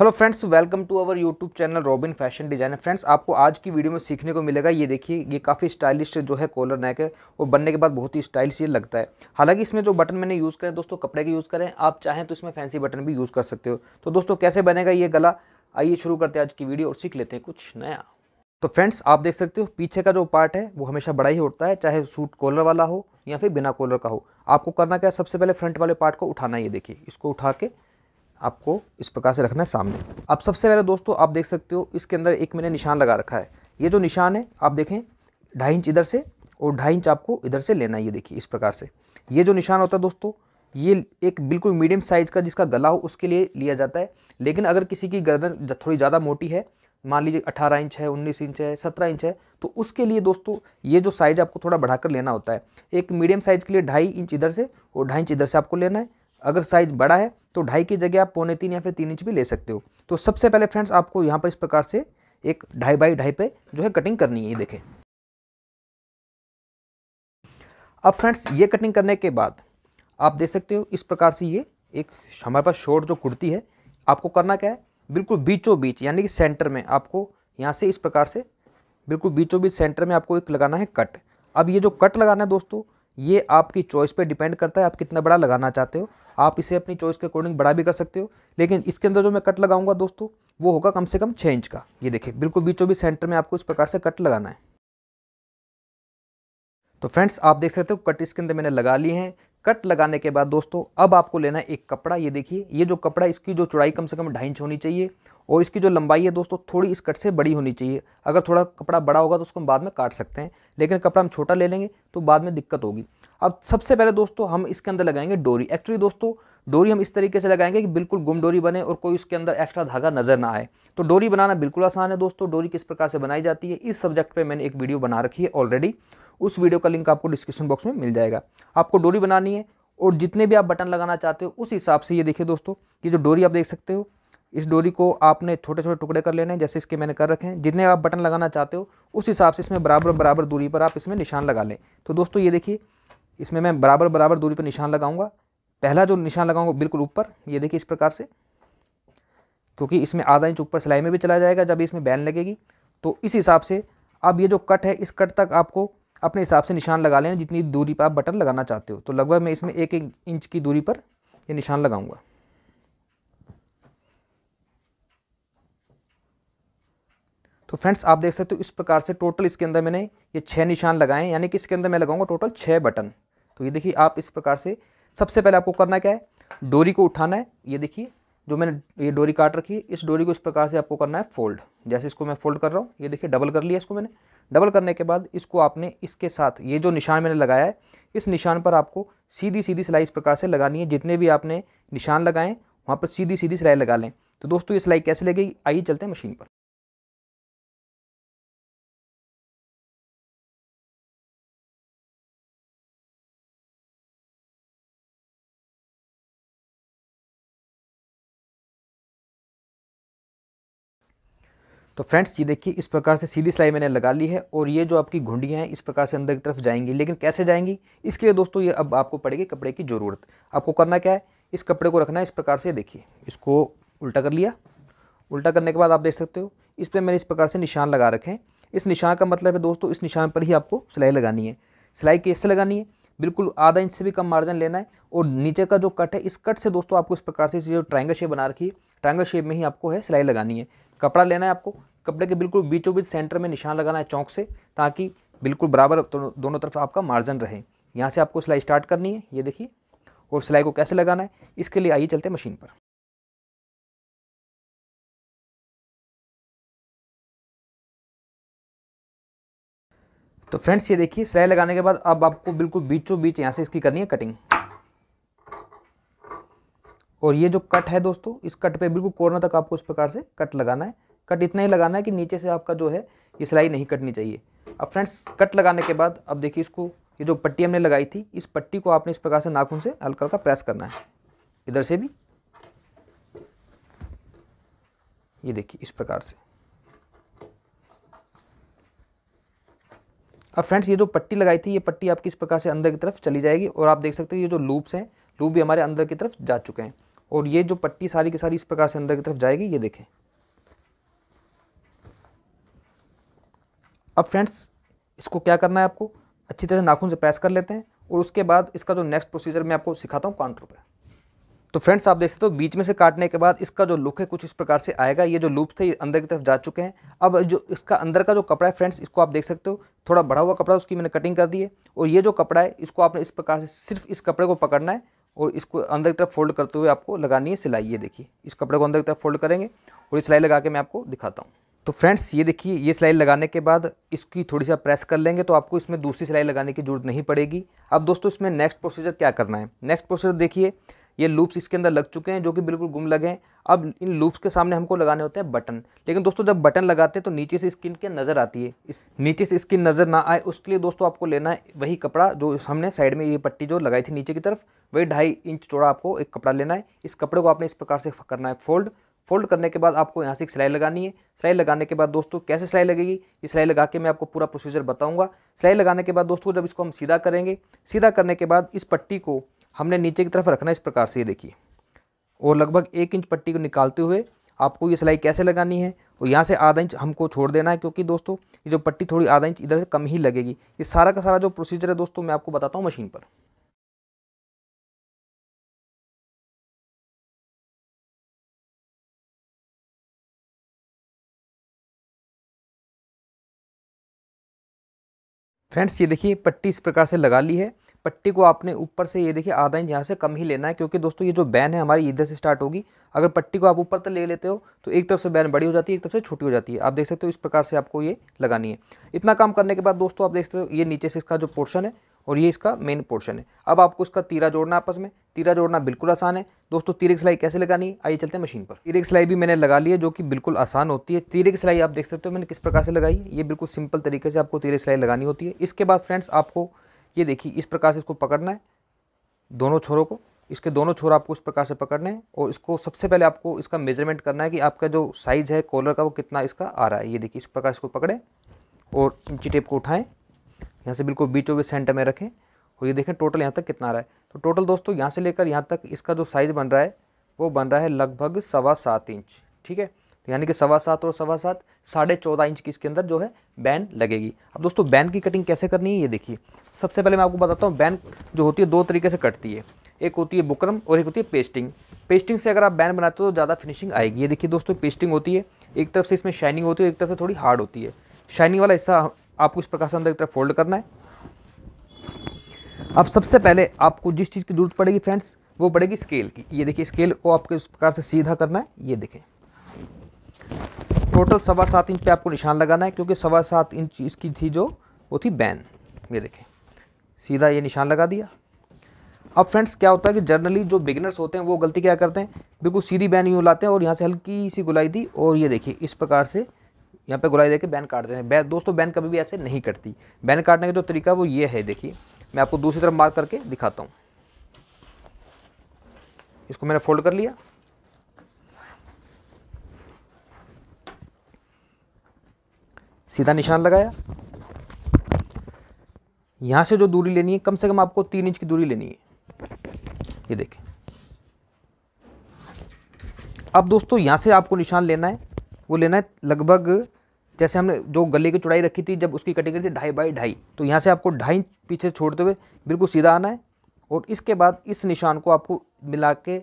hello friends welcome to our YouTube channel Robin fashion designer friends आपको आज की video में सीखने को मिलेगा ये देखिए ये काफ़ी स्टाइलिश जो है कॉलर नेक है और बनने के बाद बहुत ही स्टाइलिश ये लगता है हालांकि इसमें जो बटन मैंने यूज़ करें दोस्तों कपड़े के यूज़ करें आप चाहें तो इसमें फैंसी बटन भी यूज़ कर सकते हो तो दोस्तों कैसे बनेगा ये गला आइए शुरू करते हैं आज की वीडियो और सीख लेते हैं कुछ नया तो फ्रेंड्स आप देख सकते हो पीछे का जो पार्ट है वो हमेशा बड़ा ही होता है चाहे सूट कॉलर वाला हो या फिर बिना कॉलर का हो आपको करना क्या है सबसे पहले फ्रंट वाले पार्ट को उठाना ये देखिए इसको उठा के आपको इस प्रकार से रखना है सामने अब सबसे पहले दोस्तों आप देख सकते हो इसके अंदर एक मैंने निशान लगा रखा है ये जो निशान है आप देखें ढाई इंच इधर से और ढाई इंच आपको इधर से लेना है ये देखिए इस प्रकार से ये जो निशान होता है दोस्तों ये एक बिल्कुल मीडियम साइज़ का जिसका गला हो उसके लिए लिया जाता है लेकिन अगर किसी की गर्दन थोड़ी ज़्यादा मोटी है मान लीजिए अठारह इंच है उन्नीस इंच है सत्रह इंच है तो उसके लिए दोस्तों ये जो साइज़ आपको थोड़ा बढ़ाकर लेना होता है एक मीडियम साइज़ के लिए ढाई इंच इधर से और ढाई इंच इधर से आपको लेना है अगर साइज़ बड़ा है तो ढाई की जगह आप पौने तीन या फिर तीन इंच भी ले सकते हो तो सबसे पहले फ्रेंड्स आपको यहाँ पर इस प्रकार से एक ढाई बाई ढाई पे जो है कटिंग करनी है ये देखें अब फ्रेंड्स ये कटिंग करने के बाद आप देख सकते हो इस प्रकार से ये एक हमारे पास शॉर्ट जो कुर्ती है आपको करना क्या है बिल्कुल बीचों बीच यानी कि सेंटर में आपको यहाँ से इस प्रकार से बिल्कुल बीचों बीच सेंटर में आपको एक लगाना है कट अब ये जो कट लगाना है दोस्तों ये आपकी चॉइस पे डिपेंड करता है आप कितना बड़ा लगाना चाहते हो आप इसे अपनी चॉइस के अकॉर्डिंग बड़ा भी कर सकते हो लेकिन इसके अंदर जो मैं कट लगाऊंगा दोस्तों वो होगा कम से कम छः इंच का ये देखिए बिल्कुल बीचों बीच सेंटर में आपको इस प्रकार से कट लगाना है तो फ्रेंड्स आप देख सकते हो कट इसके अंदर मैंने लगा लिए हैं कट लगाने के बाद दोस्तों अब आपको लेना है एक कपड़ा ये देखिए ये जो कपड़ा इसकी जो चौड़ाई कम से कम ढाई इंच होनी चाहिए और इसकी जो लंबाई है दोस्तों थोड़ी इस कट से बड़ी होनी चाहिए अगर थोड़ा कपड़ा बड़ा होगा तो उसको हम बाद में काट सकते हैं लेकिन कपड़ा हम छोटा ले लेंगे तो बाद में दिक्कत होगी अब सबसे पहले दोस्तों हम इसके अंदर लगाएंगे डोरी एक्चुअली दोस्तों डोरी हम इस तरीके से लगाएंगे कि बिल्कुल गुम डोरी बने और कोई उसके अंदर एक्स्ट्रा धागा नजर ना आए तो डोरी बनाना बिल्कुल आसान है दोस्तों डोरी किस प्रकार से बनाई जाती है इस सब्जेक्ट पे मैंने एक वीडियो बना रखी है ऑलरेडी उस वीडियो का लिंक आपको डिस्क्रिप्शन बॉक्स में मिल जाएगा आपको डोरी बनानी है और जितने भी आप बटन लगाना चाहते हो उस हिसाब से ये देखिए दोस्तों ये जो डोरी आप देख सकते हो इस डोरी को आपने छोटे छोटे टुकड़े कर लेने हैं जैसे इसके मैंने कर रखे हैं जितने आप बटन लगाना चाहते हो उस हिसाब से इसमें बराबर बराबर दूरी पर आप इसमें निशान लगा लें तो दोस्तों ये देखिए इसमें मैं बराबर बराबर दूरी पर निशान लगाऊंगा पहला जो निशान लगाऊंगा बिल्कुल ऊपर ये देखिए इस प्रकार से क्योंकि इसमें आधा इंच ऊपर सिलाई में भी चला जाएगा जब इसमें बैन लगेगी तो इस हिसाब से अब ये जो कट है इस कट तक आपको अपने हिसाब से निशान लगा लेना जितनी दूरी पर आप बटन लगाना चाहते हो तो लगभग मैं इसमें एक एक इंच की दूरी पर ये निशान लगाऊंगा तो फ्रेंड्स आप देख सकते हो इस प्रकार से टोटल इसके अंदर मैंने ये छः निशान लगाए यानी कि इसके अंदर मैं लगाऊंगा टोटल छः बटन तो ये देखिए आप इस प्रकार से सबसे पहले आपको करना क्या है डोरी को उठाना है ये देखिए जो मैंने ये डोरी काट रखी है इस डोरी को इस प्रकार से आपको करना है फोल्ड जैसे इसको मैं फोल्ड कर रहा हूँ ये देखिए डबल कर लिया इसको मैंने डबल करने के बाद इसको आपने इसके साथ ये जो निशान मैंने लगाया है इस निशान पर आपको सीधी सीधी सिलाई इस प्रकार से लगानी है जितने भी आपने निशान लगाएं वहाँ पर सीधी सीधी सिलाई लगा लें तो दोस्तों ये सिलाई कैसे लगेगी आइए चलते हैं मशीन पर तो फ्रेंड्स ये देखिए इस प्रकार से सीधी सिलाई मैंने लगा ली है और ये जो आपकी घुंडियाँ हैं इस प्रकार से अंदर की तरफ जाएंगी लेकिन कैसे जाएंगी इसके लिए दोस्तों ये अब आपको पड़ेगी कपड़े की ज़रूरत आपको करना क्या है इस कपड़े को रखना है इस प्रकार से देखिए इसको उल्टा कर लिया उल्टा करने के बाद आप देख सकते हो इस पर मैंने इस प्रकार से निशान लगा रखें इस निशान का मतलब है दोस्तों इस निशान पर ही आपको सिलाई लगानी है सिलाई कैसे लगानी है बिल्कुल आधा इंच से भी कम मार्जिन लेना है और नीचे का जो कट है इस कट से दोस्तों आपको इस प्रकार से जो ट्रायंगल शेप बना रखी है ट्रायंगल शेप में ही आपको है सिलाई लगानी है कपड़ा लेना है आपको कपड़े के बिल्कुल बीचों बीच सेंटर में निशान लगाना है चौक से ताकि बिल्कुल बराबर तो दोनों तरफ आपका मार्जिन रहे यहाँ से आपको सिलाई स्टार्ट करनी है ये देखिए और सिलाई को कैसे लगाना है इसके लिए आइए चलते मशीन पर तो फ्रेंड्स ये देखिए सिलाई लगाने के बाद अब आपको बिल्कुल बीचों बीच यहाँ से इसकी करनी है कटिंग और ये जो कट है दोस्तों इस कट पे बिल्कुल कोरना तक आपको इस प्रकार से कट लगाना है कट इतना ही लगाना है कि नीचे से आपका जो है ये सिलाई नहीं कटनी चाहिए अब फ्रेंड्स कट लगाने के बाद अब देखिए इसको ये जो पट्टी हमने लगाई थी इस पट्टी को आपने इस प्रकार से नाखून से हल्का हल्का प्रेस करना है इधर से भी ये देखिए इस प्रकार से अब फ्रेंड्स ये जो पट्टी लगाई थी ये पट्टी आपकी इस प्रकार से अंदर की तरफ चली जाएगी और आप देख सकते हैं ये जो लूप्स हैं लूप भी हमारे अंदर की तरफ जा चुके हैं और ये जो पट्टी सारी की सारी इस प्रकार से अंदर की तरफ जाएगी ये देखें अब फ्रेंड्स इसको क्या करना है आपको अच्छी तरह से नाखून से प्रेस कर लेते हैं और उसके बाद इसका जो नेक्स्ट प्रोसीजर मैं आपको सिखाता हूँ काउंटर पर तो फ्रेंड्स आप देख सकते हो तो बीच में से काटने के बाद इसका जो लुक है कुछ इस प्रकार से आएगा ये जो लूप्स थे ये अंदर की तरफ जा चुके हैं अब जो इसका अंदर का जो कपड़ा है फ्रेंड्स इसको आप देख सकते हो थोड़ा बढ़ा हुआ कपड़ा उसकी मैंने कटिंग कर दी है और ये जो कपड़ा है इसको आपने इस प्रकार से सिर्फ इस कपड़े को पकड़ना है और इसको अंदर की तरफ फोल्ड करते हुए आपको लगानी है सिलाई ये देखिए इस कपड़े को अंदर की तरफ फोल्ड करेंगे और ये सिलाई लगा के मैं आपको दिखाता हूँ तो फ्रेंड्स ये देखिए ये सिलाई लगाने के बाद इसकी थोड़ी सा प्रेस कर लेंगे तो आपको इसमें दूसरी सिलाई लगाने की जरूरत नहीं पड़ेगी अब दोस्तों इसमें नेक्स्ट प्रोसीजर क्या करना है नेक्स्ट प्रोसीजर देखिए ये लूप्स इसके अंदर लग चुके हैं जो कि बिल्कुल गुम लगे हैं अब इन लूप्स के सामने हमको लगाने होते हैं बटन लेकिन दोस्तों जब बटन लगाते हैं तो नीचे से स्किन के नज़र आती है इस नीचे से स्किन नज़र ना आए उसके लिए दोस्तों आपको लेना है वही कपड़ा जो हमने साइड में ये पट्टी जो लगाई थी नीचे की तरफ वही ढाई इंच चौड़ा आपको एक कपड़ा लेना है इस कपड़े को आपने इस प्रकार से करना है फोल्ड फोल्ड करने के बाद आपको यहाँ से सिलाई लगानी है सिलाई लगाने के बाद दोस्तों कैसे सिलाई लगेगी ये सिलाई लगा के मैं आपको पूरा प्रोसीजर बताऊंगा सिलाई लगाने के बाद दोस्तों जब इसको हम सीधा करेंगे सीधा करने के बाद इस पट्टी को हमने नीचे की तरफ रखना इस प्रकार से ये देखिए और लगभग एक इंच पट्टी को निकालते हुए आपको ये सिलाई कैसे लगानी है और यहाँ से आधा इंच हमको छोड़ देना है क्योंकि दोस्तों ये जो पट्टी थोड़ी आधा इंच इधर से कम ही लगेगी ये सारा का सारा जो प्रोसीजर है दोस्तों मैं आपको बताता हूँ मशीन पर फ्रेंड्स ये देखिए पट्टी इस प्रकार से लगा ली है पट्टी को आपने ऊपर से ये देखिए आधा इंच यहाँ से कम ही लेना है क्योंकि दोस्तों ये जो बैन है हमारी इधर से स्टार्ट होगी अगर पट्टी को आप ऊपर तक ले लेते हो तो एक तरफ से बैन बड़ी हो जाती है एक तरफ से छोटी हो जाती है आप देख सकते हो इस प्रकार से आपको ये लगानी है इतना काम करने के बाद दोस्तों आप देख सकते हो ये नीचे से इसका जो पोर्शन है और ये इसका मेन पोर्शन है अब आपको इसका तीरा जोड़ना आपस में तीरा जोड़ना बिल्कुल आसान है दोस्तों तीरे की सिलाई कैसे लगानी है आइए चलते हैं मशीन पर तीरे की सिलाई भी मैंने लगा ली है जो कि बिल्कुल आसान होती है तीरे की सिलाई आप देख सकते हो मैंने किस प्रकार से लगाई है ये बिल्कुल सिंपल तरीके से आपको तीरे सिलाई लगानी होती है इसके बाद फ्रेंड्स आपको ये देखिए इस प्रकार से इसको पकड़ना है दोनों छोरों को इसके दोनों छोर आपको इस प्रकार से पकड़ने हैं और इसको सबसे पहले आपको इसका मेजरमेंट करना है कि आपका जो साइज़ है कॉलर का वो कितना इसका आ रहा है ये देखिए इस प्रकार इसको पकड़ें और इंची टेप को उठाएं यहाँ से बिल्कुल बीचों बीच सेंटर में रखें और ये देखें टोटल यहाँ तक कितना आ रहा है तो टोटल दोस्तों यहाँ से लेकर यहाँ तक इसका जो साइज़ बन रहा है वो बन रहा है लगभग सवा सात इंच ठीक है तो यानी कि सवा सात और सवा सात साढ़े चौदह इंच की इसके अंदर जो है बैन लगेगी अब दोस्तों बैन की कटिंग कैसे करनी है ये देखिए सबसे पहले मैं आपको बताता हूँ बैन जो होती है दो तरीके से कटती है एक होती है बुकरम और एक होती है पेस्टिंग पेस्टिंग से अगर आप बैन बनाते हो तो ज़्यादा फिनिशिंग आएगी ये देखिए दोस्तों पेस्टिंग होती है एक तरफ से इसमें शाइनिंग होती है एक तरफ से थोड़ी हार्ड होती है शाइनिंग वाला हिस्सा आपको इस प्रकार से अंदर एक तरफ फोल्ड करना है अब सबसे पहले आपको जिस चीज़ की जरूरत पड़ेगी फ्रेंड्स वो पड़ेगी स्केल की ये देखिए स्केल को आपको इस प्रकार से सीधा करना है ये देखें टोटल सवा सात इंच पे आपको निशान लगाना है क्योंकि सवा सात इंच इसकी थी जो वो थी बैन ये देखें सीधा ये निशान लगा दिया अब फ्रेंड्स क्या होता है कि जनरली जो बिगनर्स होते हैं वो गलती क्या करते हैं बिल्कुल सीधी बैन यूँ लाते हैं और यहाँ से हल्की सी गुलाई दी और ये देखिए इस प्रकार से यहाँ पर गुलाई देकर बैन काट देते हैं बैन दोस्तों बैन कभी भी ऐसे नहीं कटती बैन काटने का जो तरीका वो ये है देखिए मैं आपको दूसरी तरफ मार्क करके दिखाता हूँ इसको मैंने फोल्ड कर लिया सीधा निशान लगाया यहाँ से जो दूरी लेनी है कम से कम आपको तीन इंच की दूरी लेनी है ये देखें अब दोस्तों यहाँ से आपको निशान लेना है वो लेना है लगभग जैसे हमने जो गले की चौड़ाई रखी थी जब उसकी कटिंग करी थी ढाई बाई ढाई तो यहाँ से आपको ढाई इंच पीछे छोड़ते हुए बिल्कुल सीधा आना है और इसके बाद इस निशान को आपको मिला के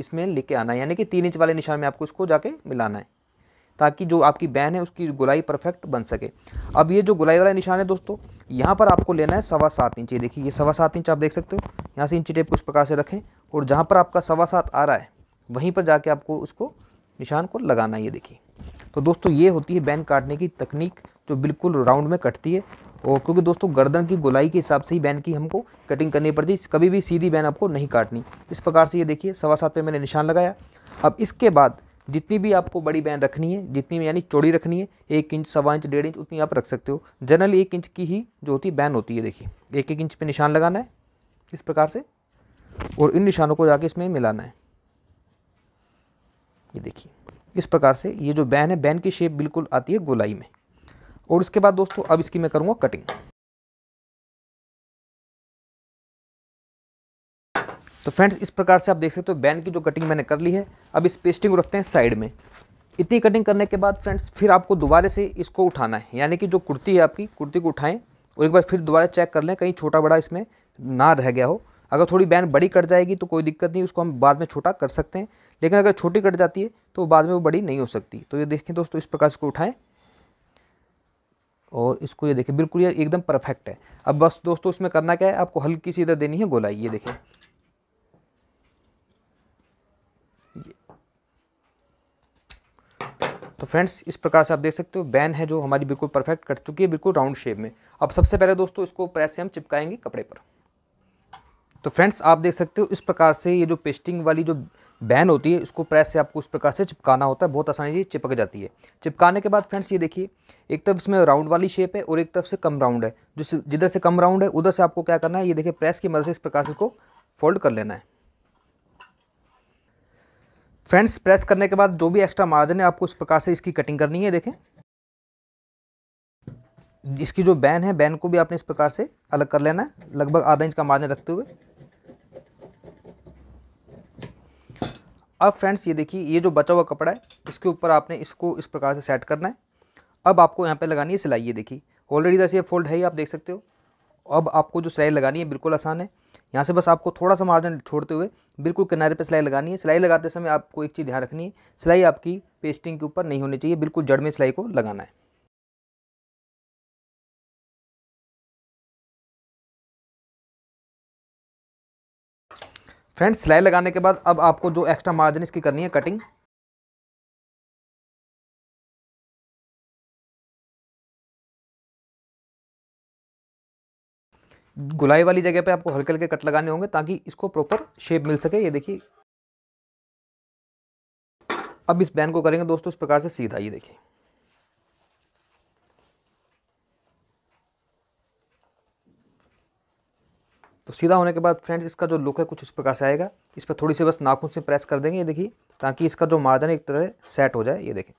इसमें लेके आना है यानी कि तीन इंच वाले निशान में आपको इसको जाके मिलाना है ताकि जो आपकी बैन है उसकी गुलाई परफेक्ट बन सके अब ये जो गुलाई वाला निशान है दोस्तों यहाँ पर आपको लेना है सवा सात इंच देखिए ये सवा सात इंच आप देख सकते हो यहाँ से इंची टेप को इस प्रकार से रखें और जहाँ पर आपका सवा सात आ रहा है वहीं पर जाके आपको उसको निशान को लगाना है ये देखिए तो दोस्तों ये होती है बैन काटने की तकनीक जो बिल्कुल राउंड में कटती है और क्योंकि दोस्तों गर्दन की गुलाई के हिसाब से ही बैन की हमको कटिंग करनी पड़ती है कभी भी सीधी बैन आपको नहीं काटनी इस प्रकार से ये देखिए सवा सात पर मैंने निशान लगाया अब इसके बाद जितनी भी आपको बड़ी बैन रखनी है जितनी यानी चौड़ी रखनी है एक इंच सवा इंच डेढ़ इंच उतनी आप रख सकते हो जनरल एक इंच की ही जो होती है बैन होती है देखिए एक एक इंच पे निशान लगाना है इस प्रकार से और इन निशानों को जाके इसमें मिलाना है ये देखिए इस प्रकार से ये जो बैन है बैन की शेप बिल्कुल आती है गोलाई में और उसके बाद दोस्तों अब इसकी मैं करूँगा कटिंग तो फ्रेंड्स इस प्रकार से आप देख सकते हो तो बैन की जो कटिंग मैंने कर ली है अब इस पेस्टिंग को रखते हैं साइड में इतनी कटिंग करने के बाद फ्रेंड्स फिर आपको दोबारा से इसको उठाना है यानी कि जो कुर्ती है आपकी कुर्ती को उठाएं और एक बार फिर दोबारा चेक कर लें कहीं छोटा बड़ा इसमें ना रह गया हो अगर थोड़ी बैन बड़ी कट जाएगी तो कोई दिक्कत नहीं उसको हम बाद में छोटा कर सकते हैं लेकिन अगर छोटी कट जाती है तो बाद में वो बड़ी नहीं हो सकती तो ये देखें दोस्तों इस प्रकार इसको उठाएं और इसको ये देखें बिल्कुल ये एकदम परफेक्ट है अब बस दोस्तों इसमें करना क्या है आपको हल्की सी इधर देनी है गोलाई ये देखें तो फ्रेंड्स इस प्रकार से आप देख सकते हो बैन है जो हमारी बिल्कुल परफेक्ट कट चुकी है बिल्कुल राउंड शेप में अब सबसे पहले दोस्तों इसको प्रेस से हम चिपकाएंगे कपड़े पर तो फ्रेंड्स आप देख सकते हो इस प्रकार से ये जो पेस्टिंग वाली जो बैन होती है इसको प्रेस से आपको इस प्रकार से चिपकाना होता है बहुत आसानी से चिपक जाती है चिपकाने के बाद फ्रेंड्स ये देखिए एक तरफ इसमें राउंड वाली शेप है और एक तरफ से कम राउंड है जिस जिधर से कम राउंड है उधर से आपको क्या करना है ये देखिए प्रेस की मदद से इस प्रकार से इसको फोल्ड कर लेना है फ्रेंड्स प्रेस करने के बाद जो भी एक्स्ट्रा मार्जिन है आपको उस प्रकार से इसकी कटिंग करनी है देखें इसकी जो बैन है बैन को भी आपने इस प्रकार से अलग कर लेना है लगभग आधा इंच का मार्जिन रखते हुए अब फ्रेंड्स ये देखिए ये जो बचा हुआ कपड़ा है इसके ऊपर आपने इसको इस प्रकार से सेट करना है अब आपको यहाँ पे लगानी है सिलाई ये देखिए ऑलरेडी दस ये फोल्ड है ही आप देख सकते हो अब आपको जो सिलाई लगानी है बिल्कुल आसान है यहाँ से बस आपको थोड़ा सा मार्जिन छोड़ते हुए बिल्कुल किनारे पे सिलाई लगानी है सिलाई लगाते समय आपको एक चीज़ ध्यान रखनी है सिलाई आपकी पेस्टिंग के ऊपर नहीं होनी चाहिए बिल्कुल जड़ में सिलाई को लगाना है फ्रेंड्स सिलाई लगाने के बाद अब आपको जो एक्स्ट्रा मार्जिन इसकी करनी है कटिंग गुलाई वाली जगह पे आपको हल्के हल्के कट लगाने होंगे ताकि इसको प्रॉपर शेप मिल सके ये देखिए अब इस बैन को करेंगे दोस्तों इस प्रकार से सीधा ये देखिए तो सीधा होने के बाद फ्रेंड्स इसका जो लुक है कुछ इस प्रकार से आएगा इस पर थोड़ी सी बस नाखून से प्रेस कर देंगे ये देखिए ताकि इसका जो मार्जन एक तरह सेट हो जाए ये देखें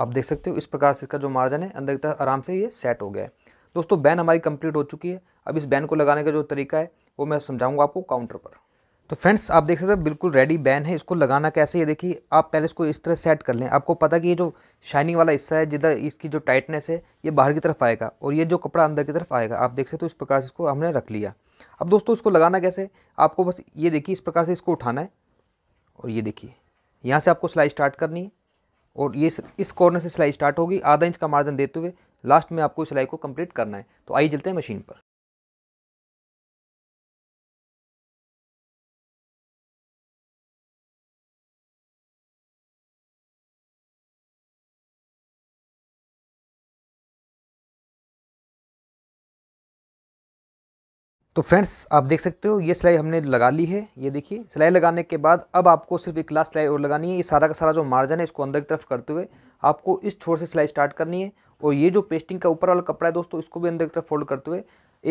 आप देख सकते हो इस प्रकार से इसका जो मार्जन है अंदर तक आराम से ये सेट हो गया है दोस्तों बैन हमारी कंप्लीट हो चुकी है अब इस बैन को लगाने का जो तरीका है वो मैं समझाऊंगा आपको काउंटर पर तो फ्रेंड्स आप देख सकते हो बिल्कुल रेडी बैन है इसको लगाना कैसे ये देखिए आप पहले इसको इस तरह सेट कर लें आपको पता कि ये जो शाइनिंग वाला हिस्सा है जिधर इसकी जो टाइटनेस है ये बाहर की तरफ आएगा और ये जो कपड़ा अंदर की तरफ आएगा आप देख सकते हो इस प्रकार से इसको हमने रख लिया अब दोस्तों इसको लगाना कैसे आपको बस ये देखिए इस प्रकार से इसको उठाना है और ये देखिए यहाँ से आपको सिलाई स्टार्ट करनी है और ये इस कॉर्नर से सिलाई स्टार्ट होगी आधा इंच का मार्जिन देते हुए लास्ट में आपको सिलाई को कंप्लीट करना है तो आइए चलते हैं मशीन पर तो फ्रेंड्स आप देख सकते हो ये सिलाई हमने लगा ली है ये देखिए सिलाई लगाने के बाद अब आपको सिर्फ एक लास्ट सिलाई और लगानी है ये सारा का सारा जो मार्जन है इसको अंदर की तरफ करते हुए आपको इस छोर से सिलाई स्टार्ट करनी है और ये जो पेस्टिंग का ऊपर वाला कपड़ा है दोस्तों इसको भी अंदर की तरफ फोल्ड करते हुए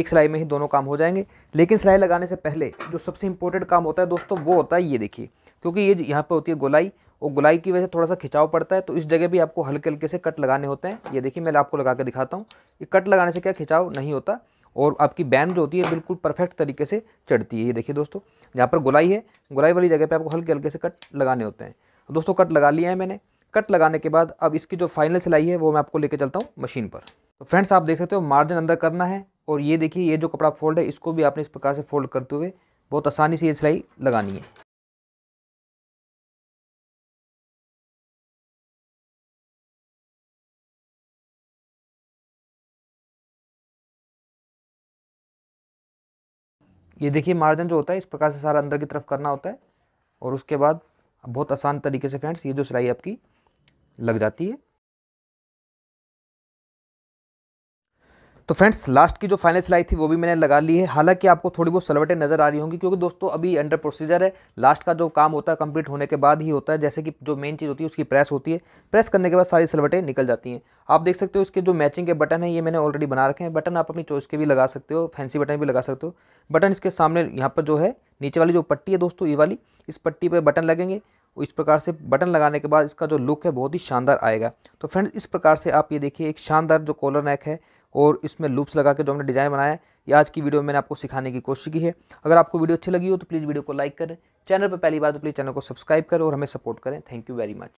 एक सिलाई में ही दोनों काम हो जाएंगे लेकिन सिलाई लगाने से पहले जो सबसे इंपॉर्टेंट काम होता है दोस्तों वो होता है ये देखिए क्योंकि ये यहाँ पर होती है गोलाई और गुलाई की वजह से थोड़ा सा खिंचाव पड़ता है तो इस जगह भी आपको हल्के हल्के से कट लगाने होते हैं ये देखिए मैं आपको लगा के दिखाता हूँ ये कट लगाने से क्या खिंचाव नहीं होता और आपकी बैन जो होती है बिल्कुल परफेक्ट तरीके से चढ़ती है ये देखिए दोस्तों यहाँ पर गुलाई है गुलाई वाली जगह पर आपको हल्के हल्के से कट लगाने होते हैं तो दोस्तों कट लगा लिया है मैंने कट लगाने के बाद अब इसकी जो फाइनल सिलाई है वो मैं आपको लेके चलता हूँ मशीन पर तो फ्रेंड्स आप देख सकते हो मार्जिन अंदर करना है और ये देखिए ये जो कपड़ा फोल्ड है इसको भी आपने इस प्रकार से फोल्ड करते हुए बहुत आसानी से ये सिलाई लगानी है ये देखिए मार्जिन जो होता है इस प्रकार से सारा अंदर की तरफ करना होता है और उसके बाद बहुत आसान तरीके से फ्रेंड्स ये जो सिलाई आपकी लग जाती है तो फ्रेंड्स लास्ट की जो फाइनल सिलाई थी वो भी मैंने लगा ली है हालांकि आपको थोड़ी बहुत सलवटें नज़र आ रही होंगी क्योंकि दोस्तों अभी अंडर प्रोसीजर है लास्ट का जो काम होता है कंप्लीट होने के बाद ही होता है जैसे कि जो मेन चीज़ होती है उसकी प्रेस होती है प्रेस करने के बाद सारी सलवटें निकल जाती हैं आप देख सकते हो इसके जो मैचिंग के बटन है ये मैंने ऑलरेडी बना रखे हैं बटन आप अपनी चॉइस के भी लगा सकते हो फैंसी बटन भी लगा सकते हो बटन इसके सामने यहाँ पर जो है नीचे वाली जो पट्टी है दोस्तों ये वाली इस पट्टी पर बटन लगेंगे इस प्रकार से बटन लगाने के बाद इसका जो लुक है बहुत ही शानदार आएगा तो फ्रेंड्स इस प्रकार से आप ये देखिए एक शानदार जो कॉलर नेक है और इसमें लूप्स लगा के जो हमने डिज़ाइन बनाया है ये आज की वीडियो में मैंने आपको सिखाने की कोशिश की है अगर आपको वीडियो अच्छी लगी हो तो प्लीज़ वीडियो को लाइक करें चैनल पर पहली बार तो प्लीज़ चैनल को सब्सक्राइब करें और हमें सपोर्ट करें थैंक यू वेरी मच